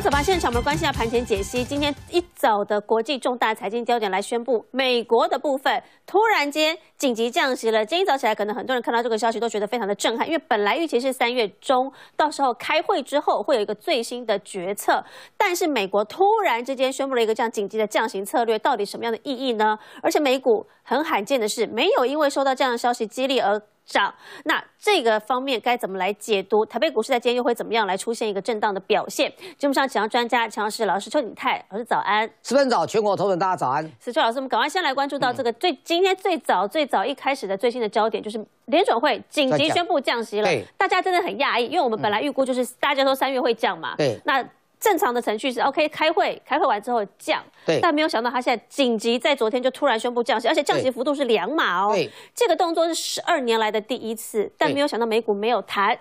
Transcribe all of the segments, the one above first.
走吧，现场我们关心一下盘前解析。今天一早的国际重大财经焦点来宣布，美国的部分突然间紧急降息了。今天早起来，可能很多人看到这个消息都觉得非常的震撼，因为本来预期是三月中到时候开会之后会有一个最新的决策，但是美国突然之间宣布了一个这样紧急的降息策略，到底什么样的意义呢？而且美股很罕见的是没有因为收到这样的消息激励而。涨，那这个方面该怎么来解读？台北股市在今天又会怎么样来出现一个震荡的表现？节目上请上专家，强老师，老师邱景泰，老师早安，十分早，全国头等大家早安，石秋老师，我们赶快先来关注到这个最今天最早最早一开始的最新的焦点，就是联准会紧急宣布降息了，大家真的很讶异，因为我们本来预估就是大家都三月会降嘛，对，那。正常的程序是 OK，开会，开会完之后降。对。但没有想到他现在紧急在昨天就突然宣布降息，而且降息幅度是两码哦。这个动作是十二年来的第一次，但没有想到美股没有弹，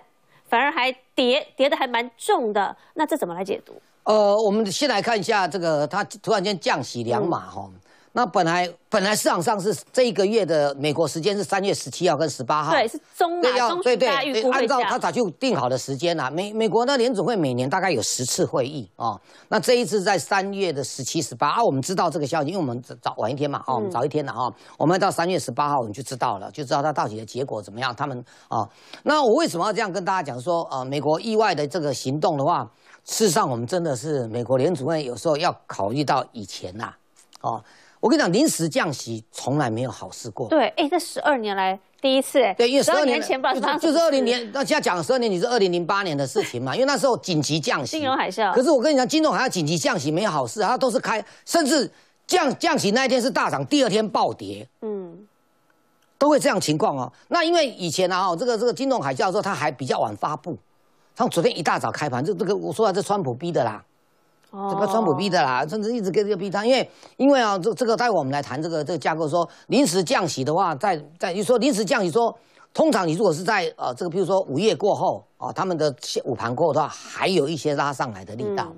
反而还跌，跌的还蛮重的。那这怎么来解读？呃，我们先来看一下这个，他突然间降息两码哈。那本来本来市场上是这一个月的美国时间是三月十七号跟十八号，对，是中，对，对，对，按照他早就定好的时间啦。美美国的联储会每年大概有十次会议啊。那这一次在三月的十七、十八啊，我们知道这个消息，因为我们早晚一天嘛，哦，我们早一天的哈，我们到三月十八号我们就知道了，就知道它到底的结果怎么样。他们啊，那我为什么要这样跟大家讲说，呃，美国意外的这个行动的话，事实上我们真的是美国联储会有时候要考虑到以前呐，哦。我跟你讲，临时降息从来没有好事过。对，哎，这十二年来第一次哎。对，因为十二年前吧，就是二零年，那现在讲十二年，你是二零零八年的事情嘛？因为那时候紧急降息，金融海啸。可是我跟你讲，金融海啸紧急降息没有好事，它都是开，甚至降降息那一天是大涨，第二天暴跌。嗯，都会这样情况哦。那因为以前啊，这个这个金融海啸的时候，它还比较晚发布。像昨天一大早开盘，就这个我说啊，这川普逼的啦。这个川普逼的啦，甚至一直跟这个逼他，因为因为啊，这这个待会我们来谈这个这个架构，说临时降息的话，在在你说临时降息，说通常你如果是在呃这个，比如说午夜过后啊，他们的午盘过后的话，还有一些拉上来的力道。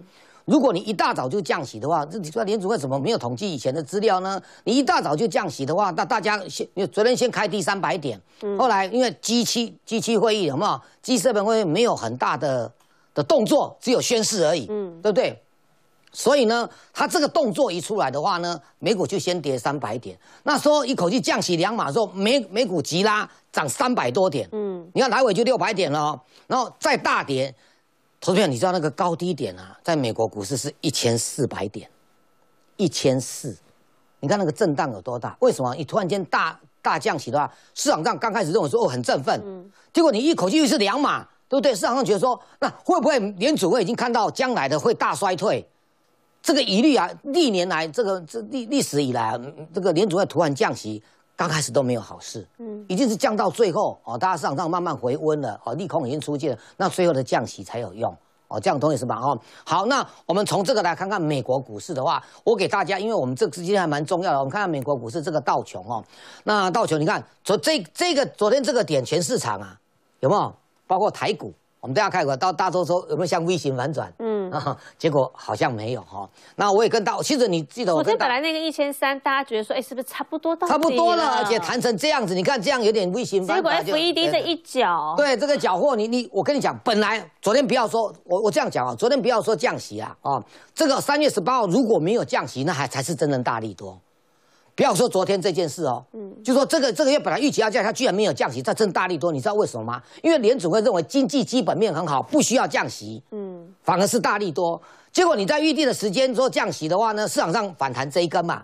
如果你一大早就降息的话，这你说联储会怎么没有统计以前的资料呢？你一大早就降息的话，那大家先你昨天先开低三百点，后来因为 G 七 G 七会议好不好？G 七本会没有很大的的动作，只有宣誓而已，嗯，对不对？所以呢，他这个动作一出来的话呢，美股就先跌三百点。那候一口气降息两码之后，美美股急拉涨三百多点，嗯，你看来回就六百点了。然后再大跌，投票你知道那个高低点啊，在美国股市是一千四百点，一千四，你看那个震荡有多大？为什么？你突然间大大降息的话，市场上刚开始认为说哦很振奋，嗯，结果你一口气又是两码，对不对？市场上觉得说那会不会联储会已经看到将来的会大衰退？这个疑虑啊，历年来这个这历历史以来，这个联储会突然降息，刚开始都没有好事，嗯，一定是降到最后哦，大家市场上慢慢回温了哦，利空已经出去了，那最后的降息才有用哦，这样同意是吧？哦，好，那我们从这个来看看美国股市的话，我给大家，因为我们这资金还蛮重要的，我们看看美国股市这个道琼哦，那道琼你看昨这这个昨天这个点，全市场啊有没有，包括台股。我们等下看结到大周说有没有像 V 型反转？嗯，结果好像没有哈。那我也跟大，其实你记得我昨天本来那个一千三，大家觉得说，哎，是不是差不多到？差不多了，而且弹成这样子，你看这样有点 V 型反转。结果 FED 的一脚，对这个搅货，你你，我跟你讲，本来昨天不要说，我我这样讲啊，昨天不要说降息啊啊，这个三月十八号如果没有降息，那还才是真正大力多。不要说昨天这件事哦，嗯，就说这个这个月本来预期要降，它居然没有降息，再增大力多，你知道为什么吗？因为联储会认为经济基本面很好，不需要降息，嗯，反而是大力多。结果你在预定的时间做降息的话呢，市场上反弹这一根嘛，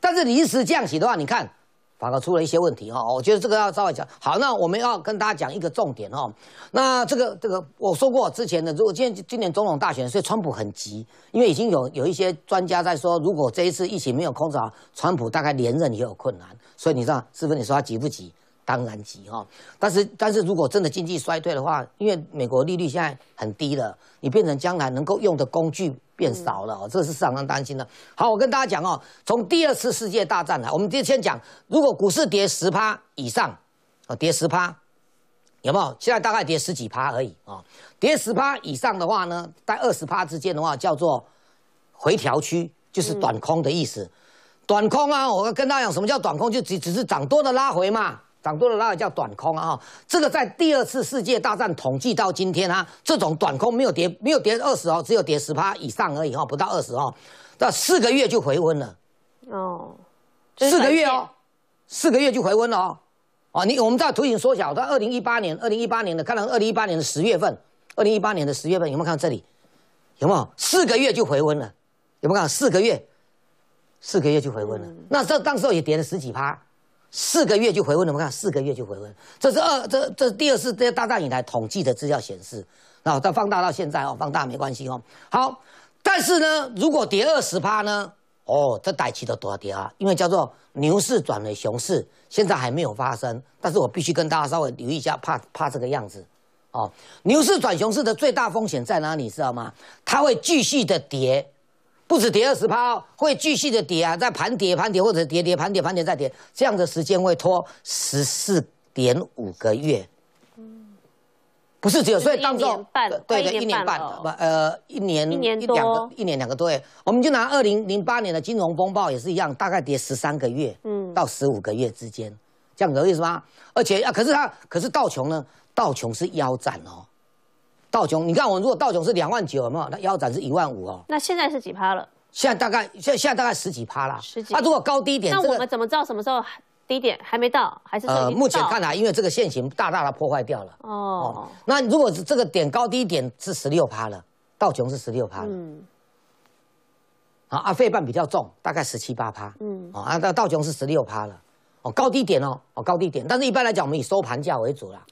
但是临时降息的话，你看。反而出了一些问题哈，我觉得这个要稍微讲好。那我们要跟大家讲一个重点哈，那这个这个我说过之前的，如果今年今年总统大选，所以川普很急，因为已经有有一些专家在说，如果这一次疫情没有控制好，川普大概连任也有困难。所以你知道，师傅你说他急不急？当然急哈。但是但是如果真的经济衰退的话，因为美国利率现在很低了，你变成将来能够用的工具。变少了哦，这是市场上担心的。好，我跟大家讲哦，从第二次世界大战来，我们天先讲，如果股市跌十趴以上，啊，跌十趴，有没有？现在大概跌十几趴而已啊。跌十趴以上的话呢，在二十趴之间的话叫做回调区，就是短空的意思。短空啊，我跟大家讲，什么叫短空？就只只是涨多的拉回嘛。涨多了那个叫短空啊，这个在第二次世界大战统计到今天啊，这种短空没有跌，没有跌二十哦，只有跌十趴以上而已哈，不到二十哦，那四个月就回温了，哦，四个月哦，四个月就回温了啊，啊你我们这图形缩小到二零一八年，二零一八年的看到二零一八年的十月份，二零一八年的十月份有没有看到这里？有没有四个月就回温了？有没有看到四个月？四个月就回温了，那这当时候也跌了十几趴。四个月就回温，你们看，四个月就回温，这是二，这这第二次这大战以来统计的资料显示，那我再放大到现在哦，放大没关系哦。好，但是呢，如果跌二十趴呢，哦，这短期都多少跌啊？因为叫做牛市转为熊市，现在还没有发生，但是我必须跟大家稍微留意一下，怕怕这个样子哦。牛市转熊市的最大风险在哪里？知道吗？它会继续的跌。不止跌二十趴，会继续的跌啊！在盘跌、盘跌，或者跌跌、盘跌、盘跌，再跌，这样的时间会拖十四点五个月。不是只有所以当做对的，一年半不呃一年一年个一年两个多月。我们就拿二零零八年的金融风暴也是一样，大概跌十三个月，嗯，到十五个月之间，这样子有意思吗？而且啊，可是它可是道琼呢，道琼是腰斩哦。道琼，你看我如果道琼是两万九，有没有？那腰斩是一万五哦。那现在是几趴了？现在大概现现在大概十几趴了。十几。那如果高低点，那我们怎么知道什么时候低点还没到？还是呃，目前看来，因为这个线形大大的破坏掉了。哦，那如果是这个点高低点是十六趴了，道琼是十六趴。嗯。啊啊，费半比较重，大概十七八趴。嗯。啊那道道琼是十六趴了。哦，高低点哦，哦，高低点，但是一般来讲，我们以收盘价为主啦，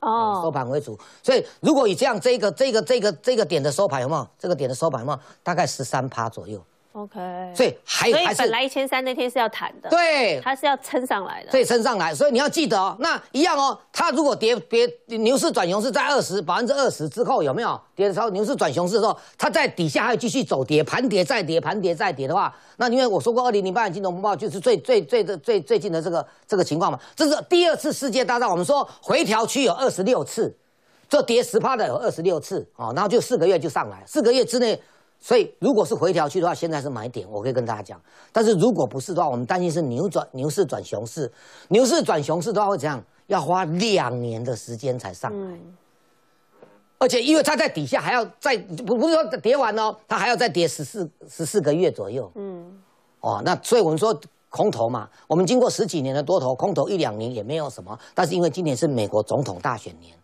收盘为主，所以如果以这样这个这个这个这个点的收盘，有没有？这个点的收盘有没有？大概十三趴左右。OK，所以还所以本来一千三那天是要谈的，对，它是要撑上来的，所以撑上来。所以你要记得哦，那一样哦，它如果跌跌牛市转熊市在二十百分之二十之后，有没有跌的时候牛市转熊市的时候，它在底下还有继续走跌盘跌再跌盘跌再跌的话，那因为我说过二零零八年金融风暴就是最最最的最最近的这个这个情况嘛，这是第二次世界大战，我们说回调区有二十六次，这跌十趴的有二十六次哦，然后就四个月就上来，四个月之内。所以，如果是回调去的话，现在是买点，我可以跟大家讲。但是，如果不是的话，我们担心是牛转牛市转熊市，牛市转熊市的话会怎样？要花两年的时间才上来，而且因为它在底下还要再不不是说跌完哦，它还要再跌十四十四个月左右。嗯，哦，那所以我们说空头嘛，我们经过十几年的多头，空头一两年也没有什么。但是因为今年是美国总统大选年，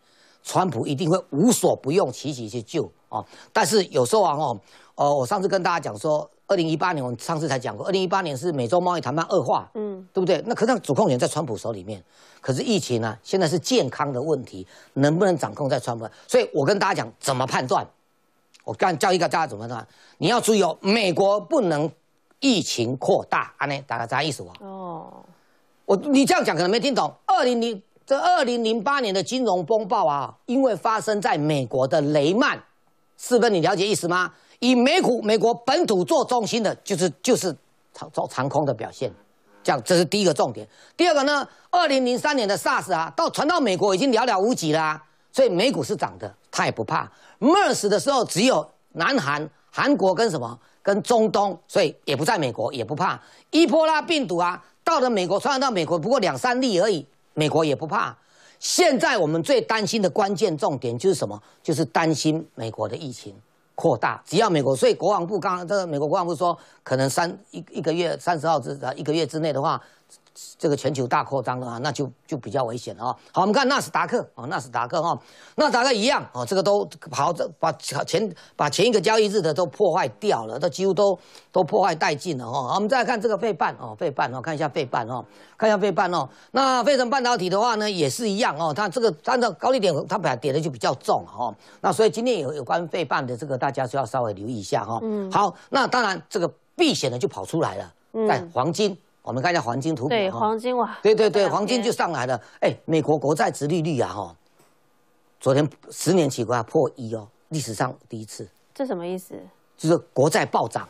川普一定会无所不用其极去救哦。但是有时候啊，哦。哦，我上次跟大家讲说，二零一八年我们上次才讲过，二零一八年是美洲贸易谈判恶化，嗯，对不对？那可是主控权在川普手里面，可是疫情呢，现在是健康的问题，能不能掌控在川普？所以我跟大家讲怎么判断，我刚教一个大家怎么判断，你要注意哦，美国不能疫情扩大，啊，那大家大家意思哦？哦，我你这样讲可能没听懂，二零零这二零零八年的金融风暴啊，因为发生在美国的雷曼，是不是你了解意思吗？以美股、美国本土做中心的，就是就是长做长空的表现，这样这是第一个重点。第二个呢，二零零三年的 SARS 啊，到传到美国已经寥寥无几啦，所以美股是涨的，他也不怕。MERS 的时候只有南韩、韩国跟什么跟中东，所以也不在美国，也不怕。伊波拉病毒啊，到了美国，传染到美国不过两三例而已，美国也不怕。现在我们最担心的关键重点就是什么？就是担心美国的疫情。扩大，只要美国，所以国防部刚这个美国国防部说，可能三一一个月三十号之一个月之内的话。这个全球大扩张了啊，那就就比较危险了啊。好，我们看纳斯达克哦，纳斯达克哈，纳斯达克一样哦，这个都跑这把前把前一个交易日的都破坏掉了，都几乎都都破坏殆尽了哈。好，我们再看这个费半哦，费半哦，看一下费半哦，看一下费半哦。那费城半导体的话呢，也是一样哦，它这个按照高利点，它来跌的就比较重哈。那所以今天有有关费半的这个，大家就要稍微留意一下哈。嗯。好，那当然这个避险的就跑出来了，嗯，黄金。我们看一下黄金图对黄金哇，对对对，黄金就上来了。哎，美国国债殖利率啊，哈，昨天十年期债破一哦，历史上第一次。这什么意思？就是国债暴涨，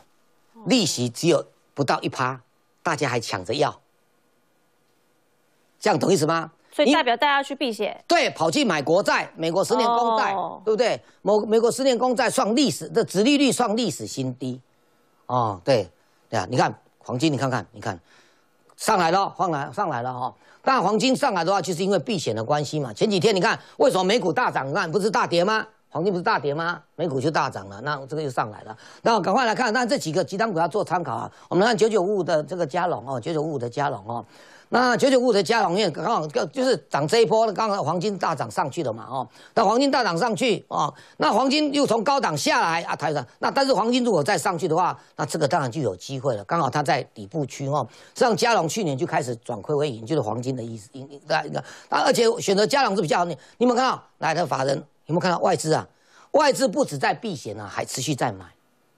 利息只有不到一趴，大家还抢着要，这样懂意思吗？所以代表大家去避险，对，跑去买国债，美国十年公债，对不对？美美国十年公债算历史，的殖利率算历史新低，哦，对，对啊，你看黄金，你看看，你看。上来了，上来上来了哈！大黄金上来的话，就是因为避险的关系嘛。前几天你看，为什么美股大涨，那不是大跌吗？黄金不是大跌吗？美股就大涨了，那这个又上来了。那赶快来看，那这几个极端股要做参考啊。我们看九九五五的这个加龙哦，九九五五的加龙哦。那九九五五的加隆，因刚好就是涨这一波，刚好黄金大涨上去的嘛哦。那黄金大涨上去哦，那黄金又从高档下来啊，抬上。那但是黄金如果再上去的话，那这个当然就有机会了。刚好它在底部区哦，上加隆去年就开始转亏为盈，就是黄金的意思。盈对那而且选择加隆是比较你有们有看到来的法人？有没有看到外资啊？外资不止在避险啊，还持续在买，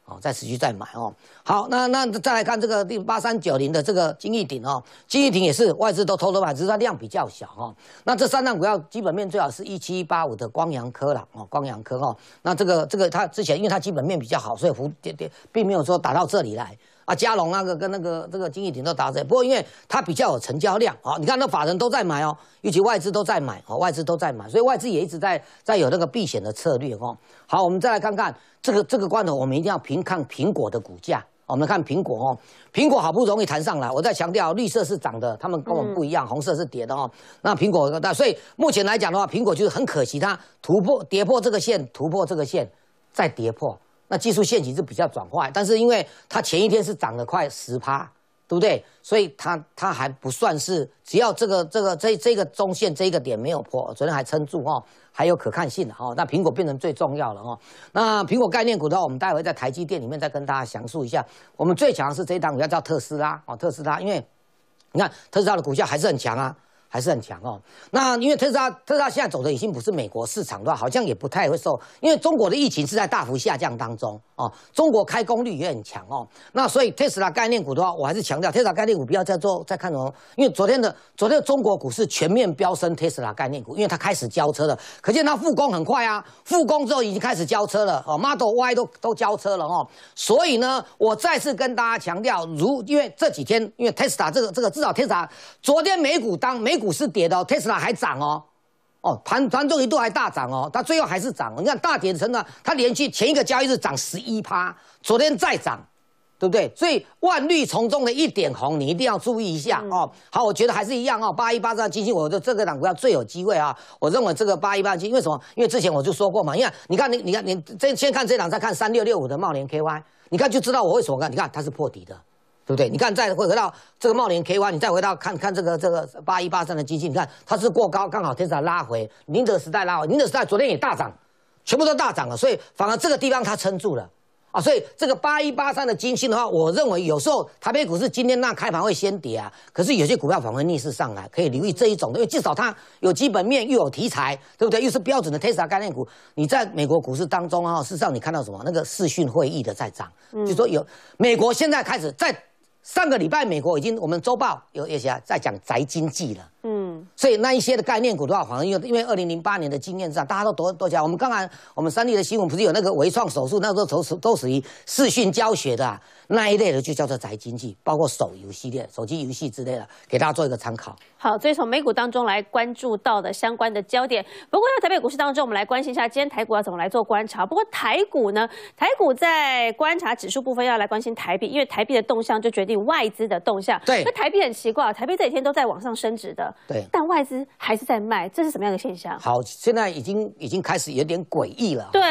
哦，在持续在买哦。好，那那再来看这个第八三九零的这个金逸鼎哦，金逸鼎也是外资都偷偷买，只是它量比较小哦。那这三档股票基本面最好是一七一八五的光阳科了哦，光阳科哦。那这个这个它之前因为它基本面比较好，所以蝴跌蝶并没有说打到这里来。加隆那个跟那个这个金逸亭都打折。不过因为它比较有成交量，好，你看那法人都在买哦，以及外资都在买哦，外资都在买，所以外资也一直在在有那个避险的策略哦。好，我们再来看看这个这个罐头，我们一定要平看苹果的股价。我们看苹果哦，苹果好不容易弹上来，我再强调绿色是涨的，它们我们不一样，红色是跌的哦。那苹果那所以目前来讲的话，苹果就是很可惜，它突破跌破这个线，突破这个线，再跌破。那技术陷阱是比较转坏，但是因为它前一天是涨了快十趴，对不对？所以它它还不算是，只要这个这个这这个中线这一个点没有破，昨天还撑住哦，还有可看性的哦。那苹果变成最重要了哦。那苹果概念股的话，我们待会在台积电里面再跟大家详述一下。我们最强是这一档股票叫特斯拉哦，特斯拉，因为你看特斯拉的股价还是很强啊。还是很强哦。那因为特斯拉，特斯拉现在走的已经不是美国市场话，好像也不太会受。因为中国的疫情是在大幅下降当中哦，中国开工率也很强哦。那所以特斯拉概念股的话，我还是强调特斯拉概念股不要再做、再看哦。因为昨天的昨天中国股市全面飙升，特斯拉概念股，因为它开始交车了，可见它复工很快啊。复工之后已经开始交车了哦，Model Y 都都交车了哦。所以呢，我再次跟大家强调，如因为这几天，因为特斯拉这个这个至少特斯拉昨天美股当美。股市跌的，，Tesla 还涨哦，哦，盘盘中一度还大涨哦，它最后还是涨。你看大点成的，它连续前一个交易日涨十一趴，昨天再涨，对不对？所以万绿丛中的一点红，你一定要注意一下哦。好，我觉得还是一样哦，八一八这样基金，我的这个股票最有机会啊。我认为这个八一八基，因为什么？因为之前我就说过嘛，你看，你看，你你看，你这先看这档，再看三六六五的茂联 KY，你看就知道我为什么看。你看它是破底的。对不对？你看，再回到这个茂林 K Y，你再回到看看这个这个八一八三的金你看它是过高，刚好特斯拉拉回，宁德时代拉回，宁德时代昨天也大涨，全部都大涨了，所以反而这个地方它撑住了啊。所以这个八一八三的金星的话，我认为有时候台北股市今天那开盘会先跌啊，可是有些股票反而逆势上来，可以留意这一种的，因为至少它有基本面又有题材，对不对？又是标准的 Tesla 概念股。你在美国股市当中啊，事实上你看到什么？那个视讯会议的在涨，就说有美国现在开始在。上个礼拜，美国已经，我们周报有有些在讲宅经济了。嗯，所以那一些的概念股的话，反像因为因为二零零八年的经验上，大家都多多加。我们刚刚我们三立的新闻不是有那个微创手术，那时候都是都属于视讯教学的那一类的，就叫做宅经济，包括手游系列、手机游戏之类的，给大家做一个参考。好，所以从美股当中来关注到的相关的焦点。不过在台北股市当中，我们来关心一下今天台股要怎么来做观察。不过台股呢，台股在观察指数部分要来关心台币，因为台币的动向就决定外资的动向。对，那台币很奇怪，台币这几天都在往上升值的。对，但外资还是在卖，这是什么样的现象？好，现在已经已经开始有点诡异了。对，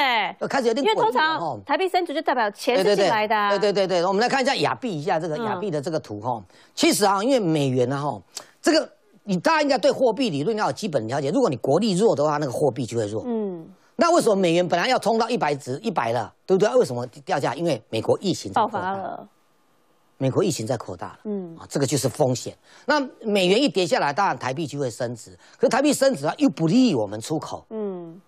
开始有点诡异。因为通常台币升值就代表钱是进来的。对对对对，我们来看一下亚币一下这个亚币的这个图哈。其实啊，因为美元啊哈，这个你大家应该对货币理论要有基本了解。如果你国力弱的话，那个货币就会弱。嗯，那为什么美元本来要冲到一百值一百了，对不对？为什么掉价？因为美国疫情爆发了。美国疫情在扩大了，嗯啊，这个就是风险。那美元一跌下来，当然台币就会升值。可是台币升值啊，又不利于我们出口，嗯，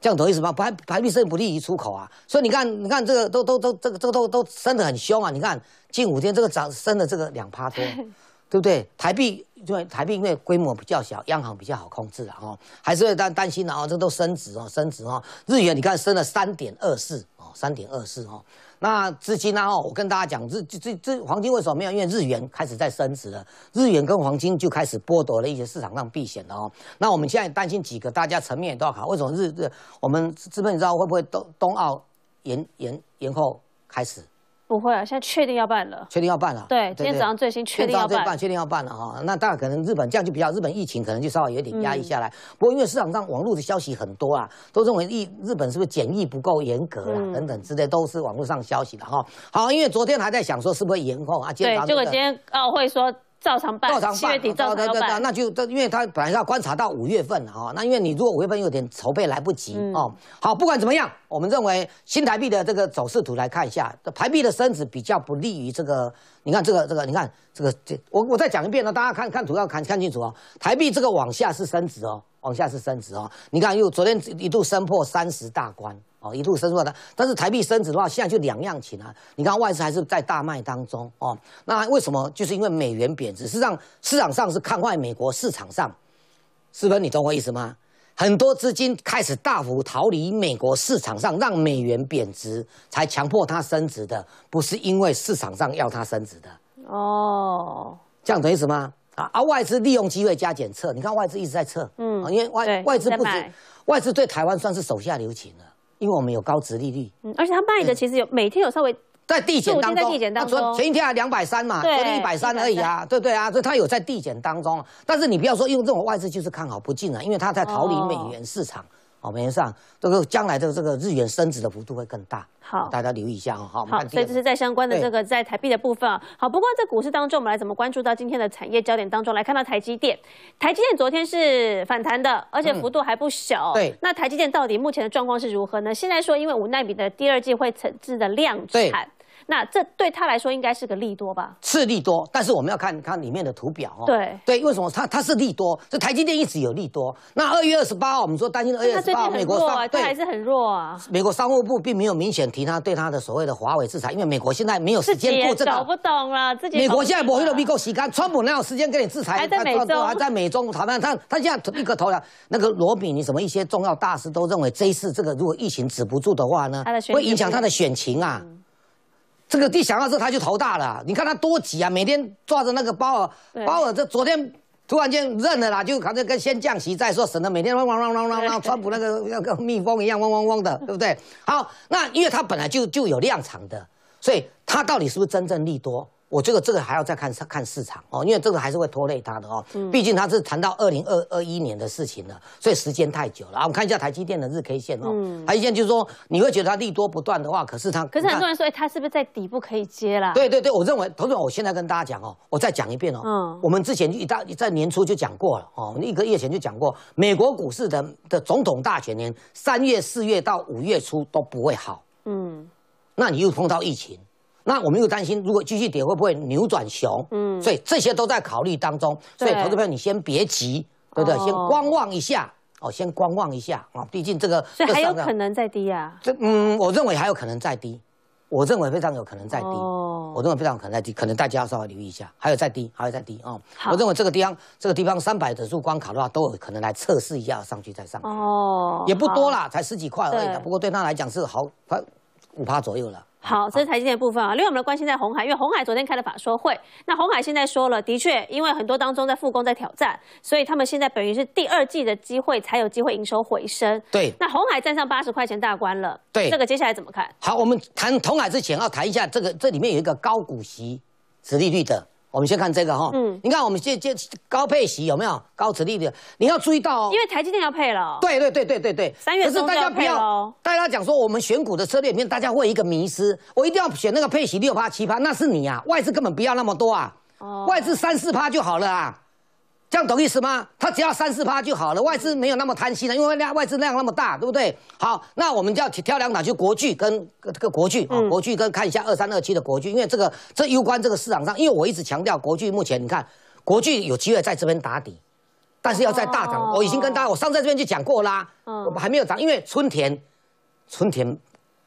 这样懂意思吗？盘台币升不利于出口啊，所以你看，你看这个都都都这个这个都都升得很凶啊！你看近五天这个涨升了这个两趴多，对不对？台币因为台币因为规模比较小，央行比较好控制啊，哈，还是会担担心啊，这都升值哦，升值哦。日元你看升了三点二四哦，三点二四哦。那资金呢？哦，我跟大家讲，日这这黄金为什么没有？因为日元开始在升值了，日元跟黄金就开始剥夺了一些市场上避险的哦。那我们现在担心几个，大家层面也都要考。为什么日日我们资本你知道会不会东冬奥延延延后开始？不会啊，现在确定要办了。确定要办了。对，今天早上最新确定要办，确定要办了哈。那当然可能日本这样就比较，日本疫情可能就稍微有点压抑下来。不过因为市场上网络的消息很多啊，都认为日日本是不是检疫不够严格啊，等等之类，都是网络上消息的哈。好，因为昨天还在想说是不是延后啊，今对，结果今天奥会说。照常办，七月底照常办。那就这，因为他本来要观察到五月份哈。那因为你如果五月份有点筹备来不及哦。好，不管怎么样，我们认为新台币的这个走势图来看一下，台币的升值比较不利于这个。你看这个这个，你看这个这，我我再讲一遍呢，大家看看图要看看清楚哦。台币这个往下是升值哦，往下是升值哦。你看又昨天一度升破三十大关。哦，一度升出的。但是台币升值的话，现在就两样情啊。你看外资还是在大卖当中哦。那为什么？就是因为美元贬值。是让上，市场上是看坏美国市场上，是不是？你懂我意思吗？很多资金开始大幅逃离美国市场上，让美元贬值，才强迫它升值的，不是因为市场上要它升值的哦。这样懂意思吗？啊，外资利用机会加检测，你看外资一直在测，嗯，因为外外资不止外资对台湾算是手下留情了。因为我们有高值利率，嗯，而且他卖的其实有每天有稍微在递减当中，他昨前一天还两百三嘛，昨天一百三而已啊，对不对啊？所以他有在递减当中，但是你不要说因为这种外资就是看好不进了，因为他在逃离美元市场。哦，美元上，这个将来的这个日元升值的幅度会更大。好，大家留意一下啊。好，所以这是在相关的这个在台币的部分啊。好，不过在股市当中，我们来怎么关注到今天的产业焦点当中，来看到台积电。台积电昨天是反弹的，而且幅度还不小。对，那台积电到底目前的状况是如何呢？现在说，因为五奈米的第二季会实治的量产。那这对他来说应该是个利多吧？是利多，但是我们要看看里面的图表哦。对对，为什么它它是利多？这台积电一直有利多。那二月二十八号，我们说担心二月二十八号，美国对还是很弱啊。美国商务部并没有明显提他对他的所谓的华为制裁，因为美国现在没有时间做这个。搞不懂了，自己。美国现在不 Vivo 洗干，川普哪有时间跟你制裁？还在美中还在美中谈判，他他现在立刻投降。那个罗比，你什么一些重要大师都认为，这一次这个如果疫情止不住的话呢，会影响他的选情啊。这个一想到这，他就头大了。你看他多急啊，每天抓着那个包尔，包尔这昨天突然间认了啦，就反正跟先降息再说，省得每天汪汪汪汪汪汪，川普那个要跟蜜蜂一样汪汪汪的，对不对？好，那因为他本来就就有量产的，所以他到底是不是真正利多？我这个这个还要再看看市场哦，因为这个还是会拖累它的哦，毕竟它是谈到二零二二一年的事情了，所以时间太久了啊。我们看一下台积电的日 K 线哦，台积电就是说你会觉得它利多不断的话，可是它可是很多人说，哎，它是不是在底部可以接了？对对对，我认为，投资我现在跟大家讲哦，我再讲一遍哦，嗯，我们之前一大在年初就讲过了哦，一个月前就讲过，美国股市的的总统大选年三月、四月到五月初都不会好，嗯，那你又碰到疫情。那我们又担心，如果继续跌会不会扭转熊？嗯，所以这些都在考虑当中。所以投资友，你先别急，对不对？先观望一下哦，先观望一下啊。毕竟这个，所以还有可能再低啊。这嗯，我认为还有可能再低，我认为非常有可能再低。哦，我认为非常有可能再低，可能大家稍微留意一下，还有再低，还有再低啊。我认为这个地方，这个地方三百的入关卡的话，都有可能来测试一下上去再上。哦，也不多啦，才十几块而已。不过对他来讲是好快五趴左右了。好，这是台积电的部分啊。另外，我们的关心在红海，因为红海昨天开了法说会。那红海现在说了，的确，因为很多当中在复工、在挑战，所以他们现在等于是第二季的机会才有机会营收回升。对。那红海站上八十块钱大关了。对。这个接下来怎么看？好，我们谈红海之前，要谈一下这个，这里面有一个高股息、低利率的。我们先看这个哈，嗯，你看我们这这高配息有没有高磁利的？你要注意到哦，因为台积电要配了。对对对对对对，三月就可是大家不要，大家讲说我们选股的策略里面，大家会一个迷失。我一定要选那个配息六趴、七趴，那是你啊，外资根本不要那么多啊，外资三四趴就好了啊。这样懂意思吗？它只要三四八就好了，外资没有那么贪心了，因为量外资量那么大，对不对？好，那我们就要挑两档，就国剧跟这个国剧啊，国剧跟看一下二三二七的国剧，因为这个这攸关这个市场上，因为我一直强调国剧目前你看国剧有机会在这边打底，但是要在大涨，我已经跟大家我上在这边就讲过啦，我们还没有涨，因为春田春田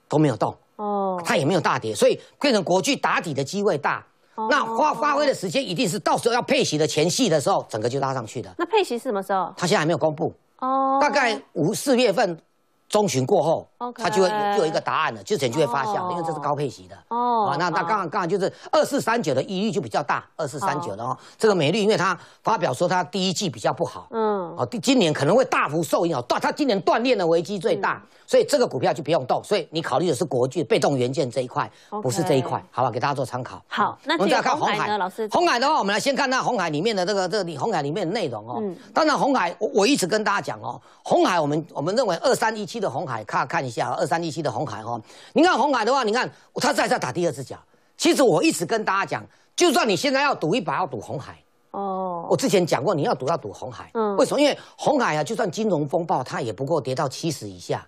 都没有动哦，它也没有大跌，所以变成国剧打底的机会大。那发发挥的时间一定是到时候要配席的前戏的时候，整个就拉上去的。那配席是什么时候？他现在还没有公布哦，大概五四月份。中旬过后，它就会就有一个答案了，之前就会发酵，因为这是高配息的哦。那那刚刚刚刚就是二四三九的疑率就比较大，二四三九哦。这个美绿因为它发表说它第一季比较不好，嗯，哦，今年可能会大幅受影响，断它今年锻炼的危机最大，所以这个股票就不用动。所以你考虑的是国际被动元件这一块，不是这一块，好吧？给大家做参考。好，那我们再看红海呢，老师。红海的话，我们来先看那红海里面的这个这个红海里面的内容哦。嗯。当然，红海我我一直跟大家讲哦，红海我们我们认为二三一七。的红海，看看一下二三一七的红海哈，你看红海的话，你看它在在打第二次脚。其实我一直跟大家讲，就算你现在要赌一把，要赌红海哦。我之前讲过，你要赌要赌红海，嗯，为什么？因为红海啊，就算金融风暴，它也不过跌到七十以下，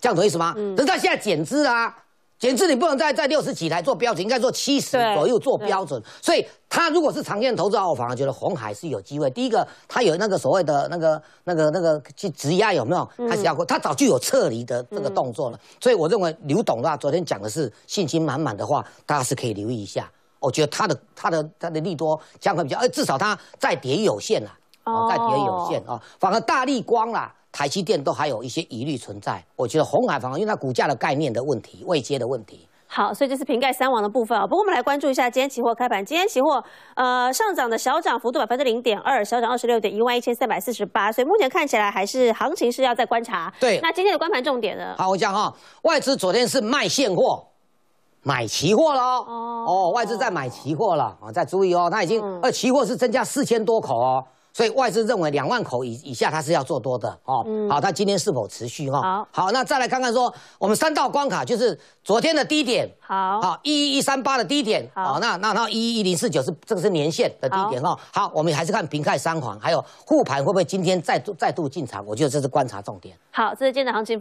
这样懂意思吗？嗯，但它现在减资啊。简直你不能再在六十几台做标准，应该做七十左右做标准。所以他如果是常见投资反而觉得红海是有机会。第一个，他有那个所谓的那个那个那个去质押有没有？他始要过，他早就有撤离的这个动作了。所以我认为刘董的话，昨天讲的是信心满满的话，大家是可以留意一下。我觉得他的他的他的利多相反比较，哎，至少他在跌有限哦，在跌有限啊，反而大利光啦。台积电都还有一些疑虑存在，我觉得红海房，因为它股价的概念的问题、未接的问题。好，所以这是瓶盖三王的部分啊。不过我们来关注一下今天期货开盘，今天期货呃上涨的小涨幅度百分之零点二，小涨二十六点一万一千三百四十八，所以目前看起来还是行情是要再观察。对，那今天的开盘重点呢？好，我讲哈，外资昨天是卖现货，买期货了哦。哦，外资在买期货了啊，在注意哦，它已经呃期货是增加四千多口哦。所以外资认为两万口以以下它是要做多的哦，好，它今天是否持续哈？好，好，那再来看看说我们三道关卡就是昨天的低点，好，好一一一三八的低点，好，那那然后一一一零四九是这个是年线的低点哈，好，我们还是看平开三环，还有护盘会不会今天再度再度进场？我觉得这是观察重点。好，这是今天的行情。